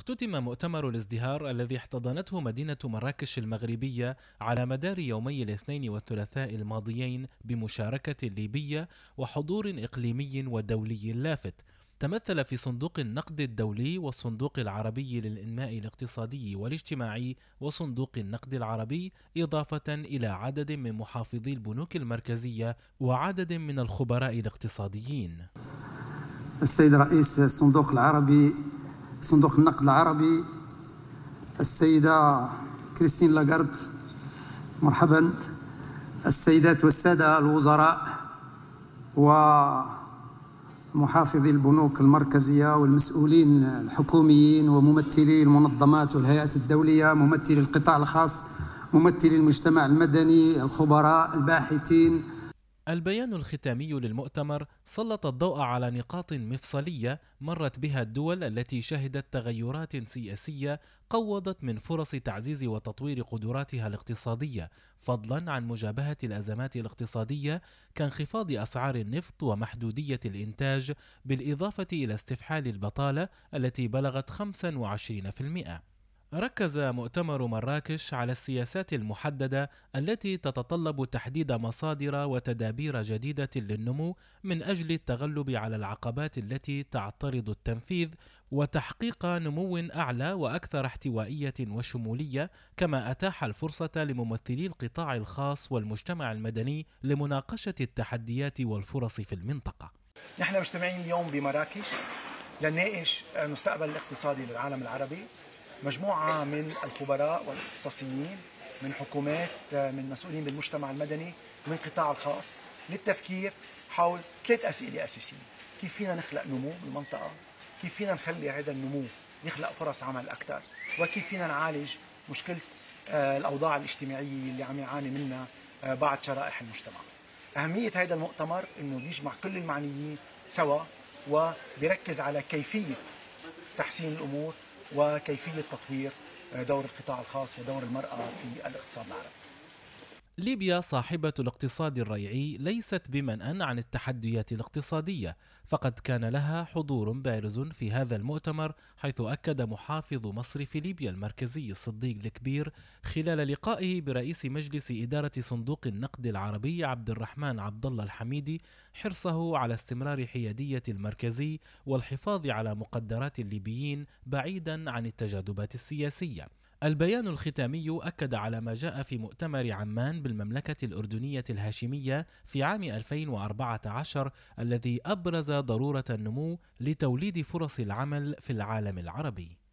اختتم مؤتمر الازدهار الذي احتضنته مدينة مراكش المغربية على مدار يومي الاثنين والثلاثاء الماضيين بمشاركة ليبية وحضور إقليمي ودولي لافت تمثل في صندوق النقد الدولي والصندوق العربي للإنماء الاقتصادي والاجتماعي وصندوق النقد العربي إضافة إلى عدد من محافظي البنوك المركزية وعدد من الخبراء الاقتصاديين السيد رئيس الصندوق العربي صندوق النقد العربي السيدة كريستين لاغارد مرحبا السيدات والسادة الوزراء ومحافظي البنوك المركزية والمسؤولين الحكوميين وممثلي المنظمات والهيئات الدولية ممثلي القطاع الخاص ممثلي المجتمع المدني الخبراء الباحثين البيان الختامي للمؤتمر سلط الضوء على نقاط مفصلية مرت بها الدول التي شهدت تغيرات سياسية قوضت من فرص تعزيز وتطوير قدراتها الاقتصادية، فضلا عن مجابهة الأزمات الاقتصادية كانخفاض أسعار النفط ومحدودية الإنتاج، بالإضافة إلى استفحال البطالة التي بلغت 25%. ركز مؤتمر مراكش على السياسات المحدده التي تتطلب تحديد مصادر وتدابير جديده للنمو من اجل التغلب على العقبات التي تعترض التنفيذ وتحقيق نمو اعلى واكثر احتوائيه وشموليه كما اتاح الفرصه لممثلي القطاع الخاص والمجتمع المدني لمناقشه التحديات والفرص في المنطقه. نحن مجتمعين اليوم بمراكش لنناقش المستقبل الاقتصادي للعالم العربي مجموعة من الخبراء والاختصاصيين من حكومات من مسؤولين بالمجتمع المدني من القطاع الخاص للتفكير حول ثلاث أسئلة أساسية كيف فينا نخلق نمو بالمنطقة كيف فينا نخلي هذا النمو يخلق فرص عمل أكثر وكيف فينا نعالج مشكلة آه، الأوضاع الاجتماعية اللي عم يعاني منها آه، بعض شرائح المجتمع أهمية هذا المؤتمر أنه بيجمع كل المعنيين سوا وبيركز على كيفية تحسين الأمور وكيفيه تطوير دور القطاع الخاص ودور المراه في الاقتصاد العربي ليبيا صاحبة الاقتصاد الريعي ليست بمنأى عن التحديات الاقتصادية، فقد كان لها حضور بارز في هذا المؤتمر حيث أكد محافظ مصرف ليبيا المركزي الصديق الكبير خلال لقائه برئيس مجلس إدارة صندوق النقد العربي عبد الرحمن عبد الله الحميدي حرصه على استمرار حيادية المركزي والحفاظ على مقدرات الليبيين بعيدا عن التجاذبات السياسية. البيان الختامي أكد على ما جاء في مؤتمر عمان بالمملكة الأردنية الهاشمية في عام 2014 الذي أبرز ضرورة النمو لتوليد فرص العمل في العالم العربي